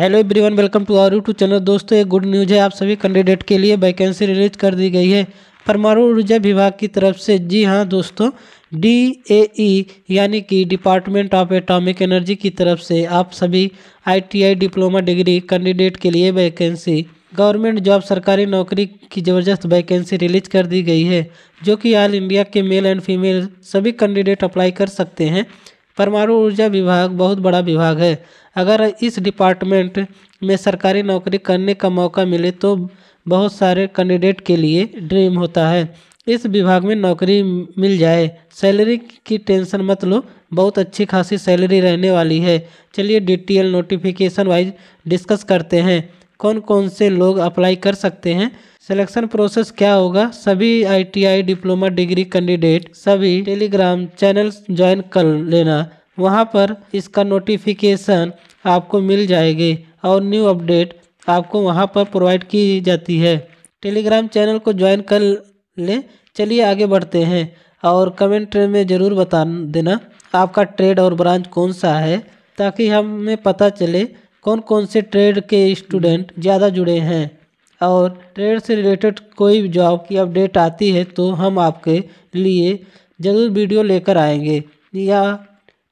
Hello everyone welcome to our YouTube channel दोस्तों एक good news है आप सभी कैंडिडेट के लिए वैकेंसी रिलीज कर दी गई है परमाणु ऊर्जा विभाग की तरफ से जी हाँ दोस्तों डी ए ई यानी कि डिपार्टमेंट ऑफ एटॉमिक एनर्जी की तरफ से आप सभी आईटीआई डिप्लोमा डिग्री कैंडिडेट के लिए वैकेंसी गवर्नमेंट जॉब सरकारी नौकरी की ज़बरदस्त वैकेंसी रिलीज कर दी गई है जो कि ऑल इंडिया के मेल एंड फीमेल सभी कैंडिडेट अप्लाई कर सकते हैं परमाणु ऊर्जा विभाग बहुत बड़ा विभाग है अगर इस डिपार्टमेंट में सरकारी नौकरी करने का मौका मिले तो बहुत सारे कैंडिडेट के लिए ड्रीम होता है इस विभाग में नौकरी मिल जाए सैलरी की टेंशन मत लो बहुत अच्छी खासी सैलरी रहने वाली है चलिए डिटेल नोटिफिकेशन वाइज डिस्कस करते हैं कौन कौन से लोग अप्लाई कर सकते हैं सिलेक्शन प्रोसेस क्या होगा सभी आईटीआई डिप्लोमा डिग्री कैंडिडेट सभी टेलीग्राम चैनल ज्वाइन कर लेना वहाँ पर इसका नोटिफिकेशन आपको मिल जाएगी और न्यू अपडेट आपको वहाँ पर प्रोवाइड की जाती है टेलीग्राम चैनल को ज्वाइन कर ले चलिए आगे बढ़ते हैं और कमेंट में ज़रूर बता देना आपका ट्रेड और ब्रांच कौन सा है ताकि हमें पता चले कौन कौन से ट्रेड के स्टूडेंट हम्म। ज़्यादा जुड़े हैं और ट्रेड से रिलेटेड कोई जॉब की अपडेट आती है तो हम आपके लिए ज़रूर वीडियो लेकर आएंगे या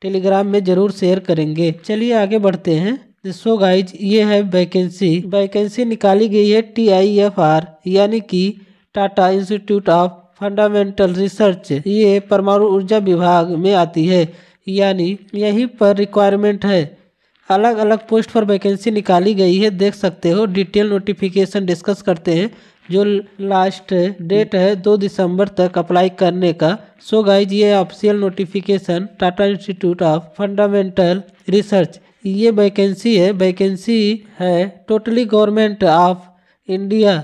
टेलीग्राम में ज़रूर शेयर करेंगे चलिए आगे बढ़ते हैं सो गाइज ये है वैकेंसी वैकेंसी निकाली गई है टी आई एफ आर यानी कि Tata institute of fundamental research ये परमाणु ऊर्जा विभाग में आती है यानी यहीं पर रिक्वायरमेंट है अलग अलग पोस्ट पर वैकेंसी निकाली गई है देख सकते हो डिटेल नोटिफिकेशन डिस्कस करते हैं जो लास्ट डेट है दो दिसंबर तक अप्लाई करने का सो गाइज ये official notification Tata institute of fundamental research ये वैकेंसी है वैकेंसी है totally government of India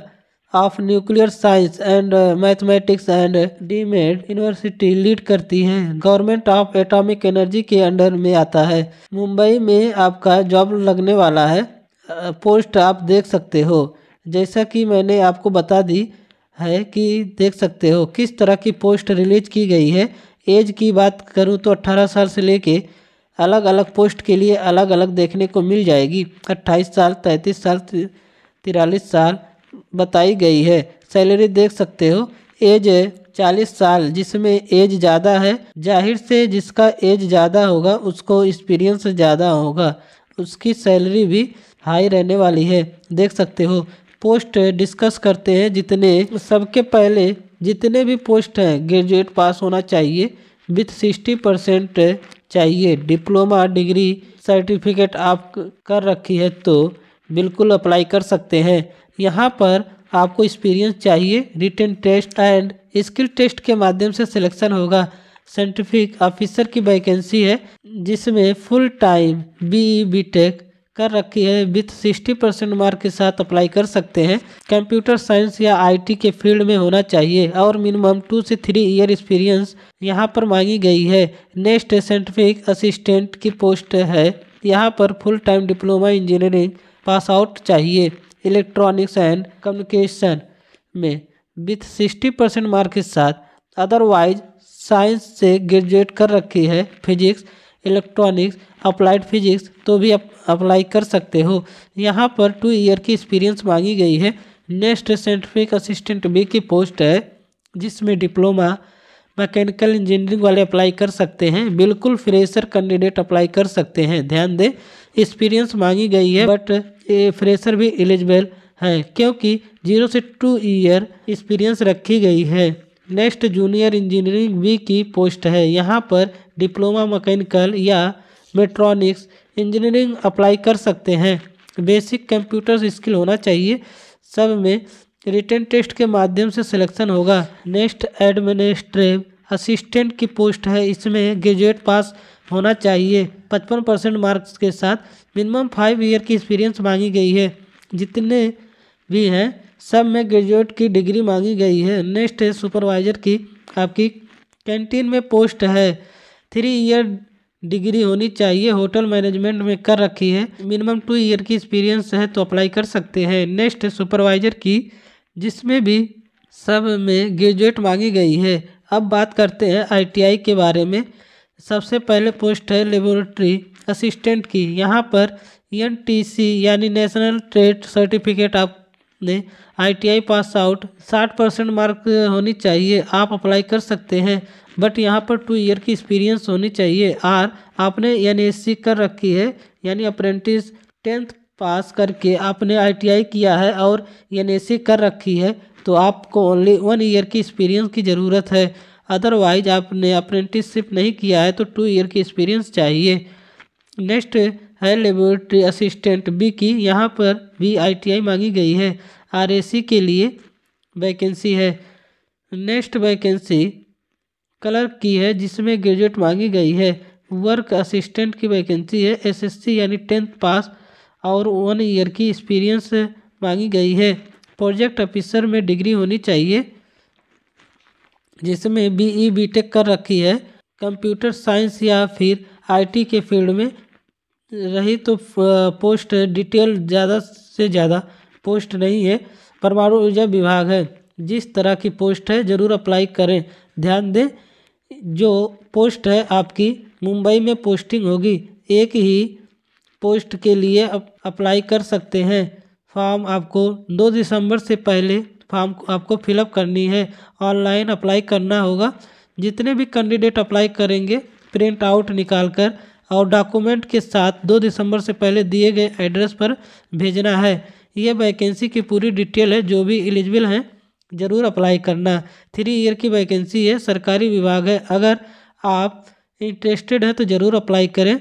of nuclear science and mathematics and deemed university lead करती है गवर्नमेंट ऑफ एटॉमिक एनर्जी के अंडर में आता है मुंबई में आपका जॉब लगने वाला है पोस्ट आप देख सकते हो जैसा कि मैंने आपको बता दी है कि देख सकते हो किस तरह की पोस्ट रिलीज की गई है एज की बात करूँ तो अट्ठारह साल से लेके अलग अलग पोस्ट के लिए अलग अलग देखने को मिल जाएगी अट्ठाईस साल तैंतीस साल तिरालीस साल बताई गई है सैलरी देख सकते हो एज चालीस साल जिसमें एज ज़्यादा है जाहिर से जिसका एज ज़्यादा होगा उसको एक्सपीरियंस ज़्यादा होगा उसकी सैलरी भी हाई रहने वाली है देख सकते हो पोस्ट डिस्कस करते हैं जितने सबके पहले जितने भी पोस्ट हैं ग्रेजुएट पास होना चाहिए विथ सिक्सटी परसेंट चाहिए डिप्लोमा डिग्री सर्टिफिकेट आप कर रखी है तो बिल्कुल अप्लाई कर सकते हैं यहाँ पर आपको एक्सपीरियंस चाहिए written test and skill test के माध्यम से सिलेक्शन होगा साइंटिफिक ऑफिसर की वैकेंसी है जिसमें full time B B tech कर रखी है विथ सिक्सटी परसेंट मार्क के साथ अप्लाई कर सकते हैं कंप्यूटर साइंस या आईटी के फील्ड में होना चाहिए और मिनिमम टू से थ्री ईयर एक्सपीरियंस यहाँ पर मांगी गई है नेक्स्ट साइंटिफिक असिस्टेंट की पोस्ट है यहाँ पर full time diploma engineering pass out चाहिए इलेक्ट्रॉनिक्स एंड कम्युनिकेशन में विथ सिक्सटी परसेंट मार्क के साथ अदरवाइज साइंस से ग्रेजुएट कर रखी है फिजिक्स इलेक्ट्रॉनिक्स अप्लाइड फिजिक्स तो भी आप अप्लाई कर सकते हो यहाँ पर टू ईयर की एक्सपीरियंस मांगी गई है नेक्स्ट साइंटिफिक असिस्टेंट बी की पोस्ट है जिसमें डिप्लोमा मैकेनिकल इंजीनियरिंग वाले अप्लाई कर सकते हैं बिल्कुल फ्रेशर कैंडिडेट अप्लाई कर सकते हैं ध्यान दें एक्सपीरियंस मांगी गई है बट फ्रेशर भी एलिजिबल है क्योंकि जीरो से टू ईयर एक्सपीरियंस रखी गई है नेक्स्ट जूनियर इंजीनियरिंग बी की पोस्ट है यहाँ पर डिप्लोमा मकैनिकल या मेट्रॉनिक्स इंजीनियरिंग अप्लाई कर सकते हैं बेसिक कंप्यूटर स्किल होना चाहिए सब में रिटर्न टेस्ट के माध्यम से सिलेक्शन होगा नेक्स्ट एडमिनिस्ट्रेव असिस्टेंट की पोस्ट है इसमें ग्रेजुएट पास होना चाहिए पचपन परसेंट मार्क्स के साथ मिनिमम फाइव ईयर की एक्सपीरियंस मांगी गई है जितने भी हैं सब में ग्रेजुएट की डिग्री मांगी गई है नेक्स्ट है सुपरवाइज़र की आपकी कैंटीन में पोस्ट है थ्री ईयर डिग्री होनी चाहिए होटल मैनेजमेंट में कर रखी है मिनिमम टू ईयर की एक्सपीरियंस है तो अप्लाई कर सकते हैं नेक्स्ट सुपरवाइज़र की जिसमें भी सब में ग्रेजुएट मांगी गई है अब बात करते हैं आईटीआई के बारे में सबसे पहले पोस्ट है लेबोरेटरी असिस्टेंट की यहाँ पर एनटीसी यानी नेशनल ट्रेड सर्टिफिकेट आपने आईटीआई पास आउट साठ परसेंट मार्क होनी चाहिए आप अप्लाई कर सकते हैं बट यहाँ पर टू ईयर की एक्सपीरियंस होनी चाहिए और आपने एन एस कर रखी है यानी अप्रेंटिस टेंथ पास करके आपने आईटीआई किया है और एन कर रखी है तो आपको ओनली वन ईयर की एक्सपीरियंस की ज़रूरत है अदरवाइज आपने अप्रेंटिसशिप नहीं किया है तो टू ईयर की एक्सपीरियंस चाहिए नेक्स्ट है लेबोरेटरी असिस्टेंट बी की यहाँ पर भी आईटीआई मांगी गई है आरएसी के लिए वैकेंसी है नेक्स्ट वैकेंसी क्लर्क की है जिसमें ग्रेजुएट मांगी गई है वर्क असिस्टेंट की वैकेंसी है एसएससी यानी टेंथ पास और वन ईयर की एक्सपीरियंस मांगी गई है प्रोजेक्ट ऑफिसर में डिग्री होनी चाहिए जिसमें बी ई बी टेक कर रखी है कंप्यूटर साइंस या फिर आईटी के फील्ड में रही तो पोस्ट डिटेल ज़्यादा से ज़्यादा पोस्ट नहीं है परमाणु ऊर्जा विभाग है जिस तरह की पोस्ट है ज़रूर अप्लाई करें ध्यान दें जो पोस्ट है आपकी मुंबई में पोस्टिंग होगी एक ही पोस्ट के लिए अप, अप्लाई कर सकते हैं फॉर्म आपको दो दिसंबर से पहले फॉर्म आपको फिलअप करनी है ऑनलाइन अप्लाई करना होगा जितने भी कैंडिडेट अप्लाई करेंगे प्रिंट आउट निकाल कर और डॉक्यूमेंट के साथ दो दिसंबर से पहले दिए गए एड्रेस पर भेजना है ये वैकेंसी की पूरी डिटेल है जो भी एलिजिबल हैं ज़रूर अप्लाई करना थ्री ईयर की वैकेंसी है सरकारी विभाग है अगर आप इंटरेस्टेड हैं तो ज़रूर अप्लाई करें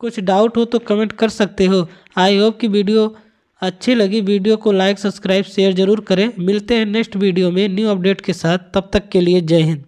कुछ डाउट हो तो कमेंट कर सकते हो आई होप कि वीडियो अच्छी लगी वीडियो को लाइक सब्सक्राइब शेयर जरूर करें मिलते हैं नेक्स्ट वीडियो में न्यू अपडेट के साथ तब तक के लिए जय हिंद